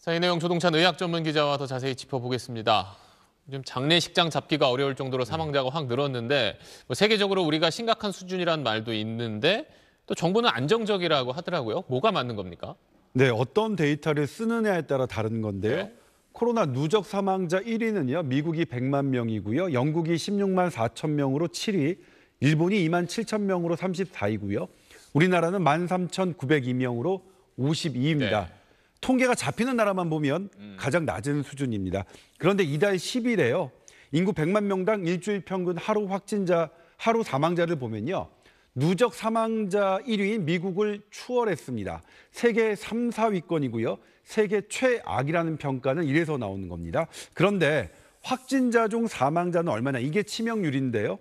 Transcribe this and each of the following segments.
자, 이 내용 조동찬 의학 전문 기자와 더 자세히 짚어보겠습니다. 좀 장례식장 잡기가 어려울 정도로 네. 사망자가 확 늘었는데 뭐 세계적으로 우리가 심각한 수준이란 말도 있는데 또 정부는 안정적이라고 하더라고요. 뭐가 맞는 겁니까? 네, 어떤 데이터를 쓰느냐에 따라 다른 건데요. 네. 코로나 누적 사망자 1위는요. 미국이 100만 명이고요. 영국이 16만 4천 명으로 7위, 일본이 2만 7천 명으로 34위고요. 우리나라는 13,902명으로 52위입니다. 네. 통계가 잡히는 나라만 보면 음. 가장 낮은 수준입니다. 그런데 이달 10일에요. 인구 100만 명당 일주일 평균 하루 확진자, 하루 사망자를 보면요. 누적 사망자 1위인 미국을 추월했습니다. 세계 3, 4위권이고요. 세계 최악이라는 평가는 이래서 나오는 겁니다. 그런데 확진자 중 사망자는 얼마나 이게 치명률인데요.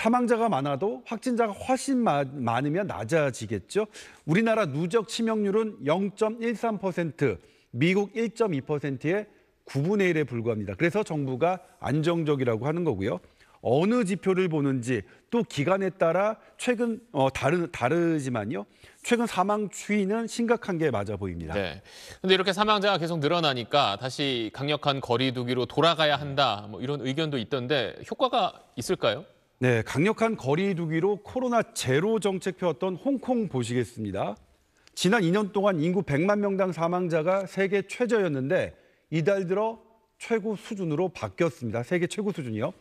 사망자가 많아도 확진자가 훨씬 많으면 낮아지겠죠. 우리나라 누적 치명률은 0.13%, 미국 1.2%의 9분의 1에 불과합니다. 그래서 정부가 안정적이라고 하는 거고요. 어느 지표를 보는지 또 기간에 따라 최근 어, 다르, 다르지만요. 최근 사망 추이는 심각한 게 맞아 보입니다. 네. 근데 이렇게 사망자가 계속 늘어나니까 다시 강력한 거리두기로 돌아가야 한다. 뭐 이런 의견도 있던데 효과가 있을까요? 네, 강력한 거리두기로 코로나 제로 정책 펴왔던 홍콩 보시겠습니다. 지난 2년 동안 인구 100만 명당 사망자가 세계 최저였는데 이달 들어 최고 수준으로 바뀌었습니다. 세계 최고 수준이요.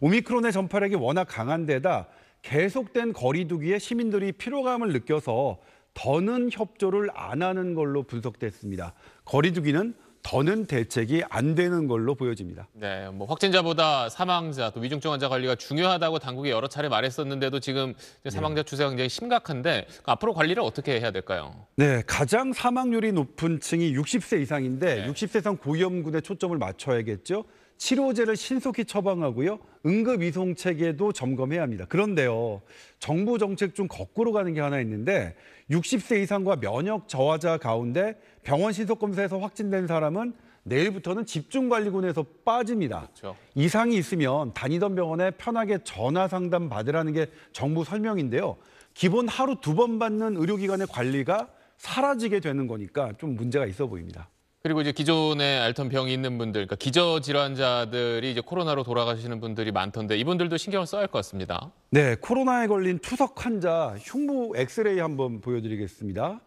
오미크론의 전파력이 워낙 강한 데다 계속된 거리두기에 시민들이 피로감을 느껴서 더는 협조를 안 하는 걸로 분석됐습니다. 거리두기는 더는 대책이 안 되는 걸로 보여집니다. 네, 뭐 확진자보다 사망자 또 위중증 환자 관리가 중요하다고 당국이 여러 차례 말했었는데도 지금 사망자 예. 추세가 굉장히 심각한데 그 앞으로 관리를 어떻게 해야 될까요? 네, 가장 사망률이 높은 층이 60세 이상인데 네. 60세 이상 고위험군에 초점을 맞춰야겠죠. 치료제를 신속히 처방하고요. 응급 이송 체계도 점검해야 합니다. 그런데요. 정부 정책 중 거꾸로 가는 게 하나 있는데 60세 이상과 면역 저하자 가운데 병원 신속 검사에서 확진된 사람은 내일부터는 집중관리군에서 빠집니다. 그렇죠. 이상이 있으면 다니던 병원에 편하게 전화 상담 받으라는 게 정부 설명인데요. 기본 하루 두 번 받는 의료기관의 관리가 사라지게 되는 거니까 좀 문제가 있어 보입니다. 그리고 이제 기존에 앓던 병이 있는 분들, 그러니까 기저 질환자들이 이제 코로나로 돌아가시는 분들이 많던데 이분들도 신경을 써야 할 것 같습니다. 네, 코로나에 걸린 투석 환자 흉부 엑스레이 한번 보여드리겠습니다.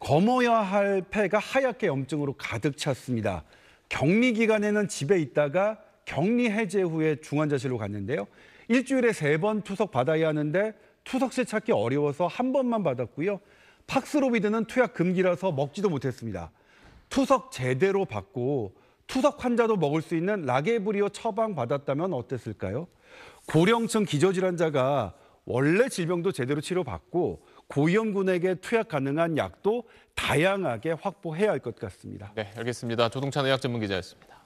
검어야 할 폐가 하얗게 염증으로 가득 찼습니다. 격리 기간에는 집에 있다가 격리 해제 후에 중환자실로 갔는데요. 일주일에 세 번 투석 받아야 하는데 투석실 찾기 어려워서 한 번만 받았고요. 팍스로비드는 투약 금기라서 먹지도 못했습니다. 투석 제대로 받고 투석 환자도 먹을 수 있는 라게브리오 처방받았다면 어땠을까요? 고령층 기저질환자가 원래 질병도 제대로 치료받고 고위험군에게 투약 가능한 약도 다양하게 확보해야 할 것 같습니다. 네, 알겠습니다. 조동찬 의학전문기자였습니다.